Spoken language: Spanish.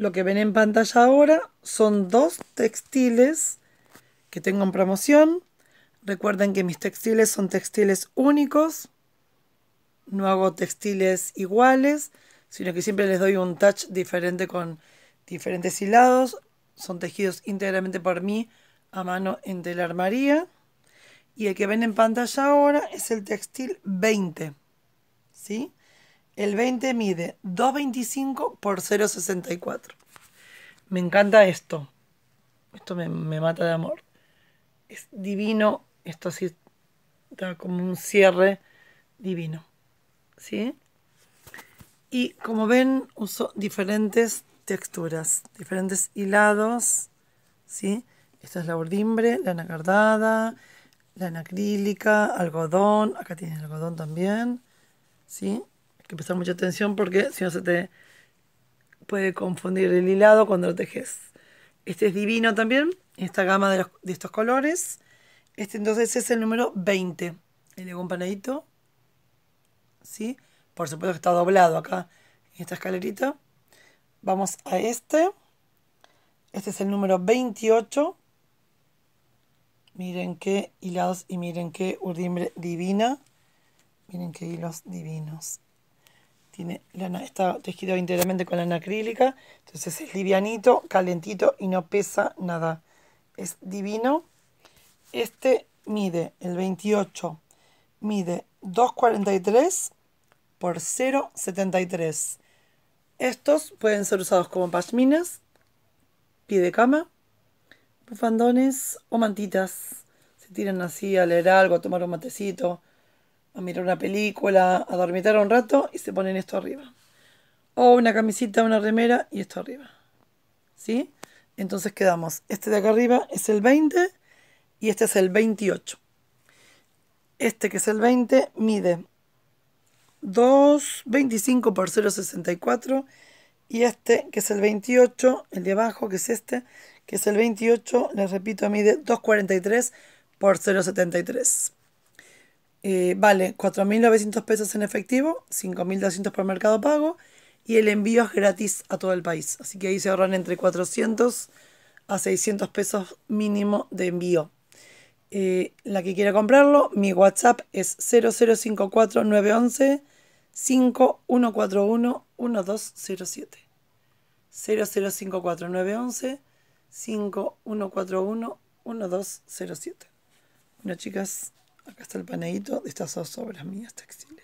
Lo que ven en pantalla ahora son dos textiles que tengo en promoción. Recuerden que mis textiles son textiles únicos. No hago textiles iguales, sino que siempre les doy un touch diferente con diferentes hilados. Son tejidos íntegramente por mí a mano en telarmaría. Y el que ven en pantalla ahora es el textil 20. ¿Sí? El 20 mide 2,25 por 0,64. Me encanta esto. Esto me, mata de amor. Es divino. Esto así da como un cierre divino. ¿Sí? Y como ven, uso diferentes texturas, diferentes hilados. ¿Sí? Esta es la urdimbre, la cardada, lana acrílica, algodón, acá tiene algodón también, ¿sí? que prestar mucha atención porque si no se te puede confundir el hilado cuando lo tejes. Este es divino también, esta gama de, estos colores. Este entonces es el número 20. un panadito. ¿Sí? Por supuesto que está doblado acá en esta escalerita. Vamos a este. Este es el número 28. Miren qué hilados y miren qué urdimbre divina. Miren qué hilos divinos está tejido íntegramente con lana acrílica, entonces es livianito, calentito y no pesa nada. Es divino. Este mide el 28, mide 2,43 por 0,73. Estos pueden ser usados como pashminas, pie de cama, bufandones o mantitas. Se tiran así a leer algo, a tomar un matecito a mirar una película, a dormitar un rato y se ponen esto arriba. O una camisita, una remera y esto arriba. ¿Sí? Entonces quedamos. Este de acá arriba es el 20 y este es el 28. Este que es el 20 mide 2,25 por 0,64 y este que es el 28, el de abajo que es este, que es el 28, les repito, mide 2,43 por 0,73. Eh, vale 4.900 pesos en efectivo, 5.200 por mercado pago y el envío es gratis a todo el país. Así que ahí se ahorran entre 400 a 600 pesos mínimo de envío. Eh, la que quiera comprarlo, mi WhatsApp es 0054911 5141 1207. 0054911 5141 1207. Bueno, chicas. Acá está el paneíto de estas dos obras mías textiles.